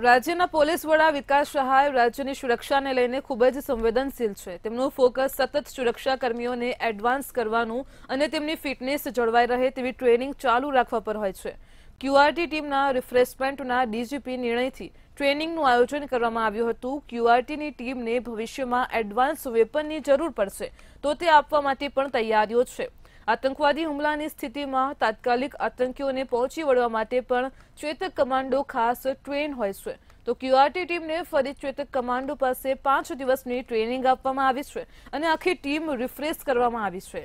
રાજ્યના પોલીસ વડા વિકાસ સહાય રાજ્યની સુરક્ષાને લઈને ખૂબ જ સંવેદનશીલ છે તેમનું ફોકસ સતત સુરક્ષા કર્મીઓને એડવાન્સ કરવાનું અને તેમની ફિટનેસ જળવાઈ રહે તેવી ટ્રેનિંગ ચાલુ રાખવા પર હોય છે ક્યુઆરટી ટીમના રિફ્રેશમેન્ટના ડીજીપી નિર્ણયથી ટ્રેનિંગનું આયોજન કરવામાં આવ્યું હતું ક્યુઆરટીની ટીમને ભવિષ્યમાં એડવાન્સ વેપનની જરૂર પડશે તો તે આપવા માટે પણ તૈયારીઓ છે આતંકવાદી હુમલાની સ્થિતિમાં તાત્કાલિક આતંકીઓને પહોંચી વળવા માટે પણ ચેતક કમાન્ડો ખાસ ટ્રેન હોય છે તો ક્યુઆરટી ટીમને ફરી ચેતક કમાન્ડો પાસે પાંચ દિવસની ટ્રેનિંગ આપવામાં આવી છે અને આખી ટીમ રિફ્રેશ કરવામાં આવી છે